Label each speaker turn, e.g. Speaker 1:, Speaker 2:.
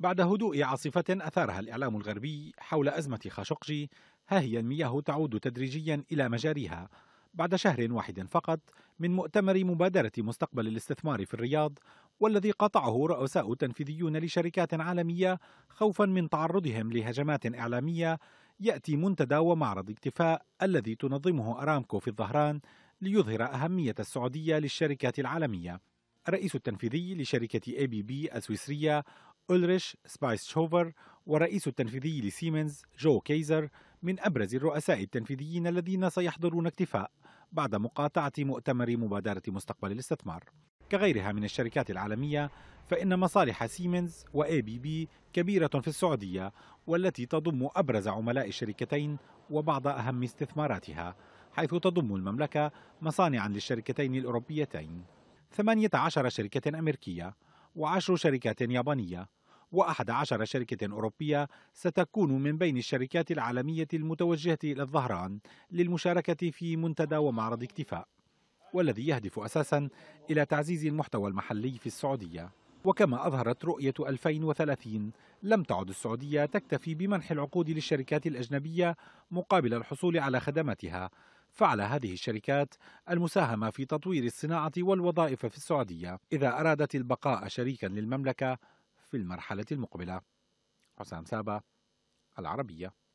Speaker 1: بعد هدوء عاصفة أثارها الإعلام الغربي حول أزمة خاشقجي ها هي المياه تعود تدريجيا إلى مجاريها بعد شهر واحد فقط من مؤتمر مبادرة مستقبل الاستثمار في الرياض والذي قطعه رؤساء تنفيذيون لشركات عالمية خوفا من تعرضهم لهجمات إعلامية يأتي منتدى ومعرض اكتفاء الذي تنظمه أرامكو في الظهران ليظهر أهمية السعودية للشركات العالمية الرئيس التنفيذي لشركة اي بي بي السويسرية أولريش سبايس شوفر والرئيس التنفيذي لسيمنز جو كيزر من أبرز الرؤساء التنفيذيين الذين سيحضرون اكتفاء بعد مقاطعة مؤتمر مبادرة مستقبل الاستثمار كغيرها من الشركات العالمية فإن مصالح سيمنز وإي بي بي كبيرة في السعودية والتي تضم أبرز عملاء الشركتين وبعض أهم استثماراتها حيث تضم المملكة مصانعا للشركتين الأوروبيتين 18 شركة أمريكية وعشر شركات يابانية وأحد عشر شركة أوروبية ستكون من بين الشركات العالمية المتوجهة إلى الظهران للمشاركة في منتدى ومعرض اكتفاء والذي يهدف أساسا إلى تعزيز المحتوى المحلي في السعودية وكما أظهرت رؤية 2030 لم تعد السعودية تكتفي بمنح العقود للشركات الأجنبية مقابل الحصول على خدماتها فعلى هذه الشركات المساهمة في تطوير الصناعة والوظائف في السعودية إذا أرادت البقاء شريكا للمملكة في المرحلة المقبلة حسام سابا العربية